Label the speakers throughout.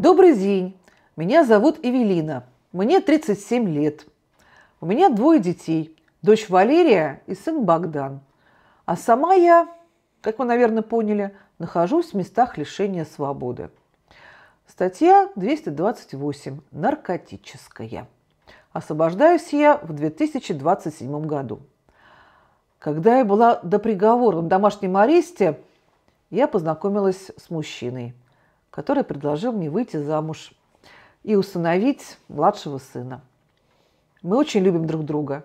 Speaker 1: Добрый день, меня зовут Эвелина, мне 37 лет. У меня двое детей, дочь Валерия и сын Богдан. А сама я, как вы, наверное, поняли, нахожусь в местах лишения свободы. Статья 228. Наркотическая. Освобождаюсь я в 2027 году. Когда я была до приговора в домашнем аресте, я познакомилась с мужчиной – который предложил мне выйти замуж и усыновить младшего сына. Мы очень любим друг друга.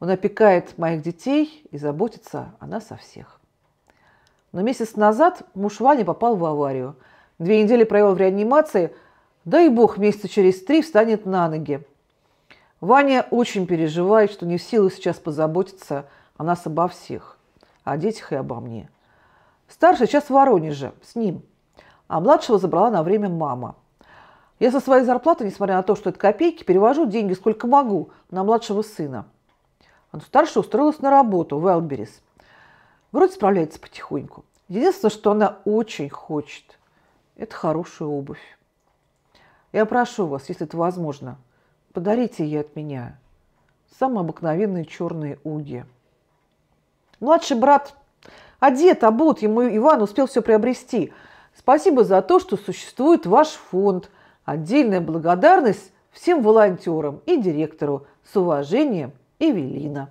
Speaker 1: Он опекает моих детей и заботится о нас о всех. Но месяц назад муж Вани попал в аварию. Две недели провел в реанимации, да и бог месяца через три встанет на ноги. Ваня очень переживает, что не в силах сейчас позаботиться о нас обо всех, о детях и обо мне. Старший сейчас в Воронеже, с ним – а младшего забрала на время мама. Я со своей зарплаты, несмотря на то, что это копейки, перевожу деньги сколько могу на младшего сына. Он старше устроилась на работу в Элберис. Вроде справляется потихоньку. Единственное, что она очень хочет, это хорошую обувь. Я прошу вас, если это возможно, подарите ей от меня самые обыкновенные черные уги. Младший брат одет, обут, ему Иван успел все приобрести – Спасибо за то, что существует ваш фонд. Отдельная благодарность всем волонтерам и директору. С уважением, Эвелина.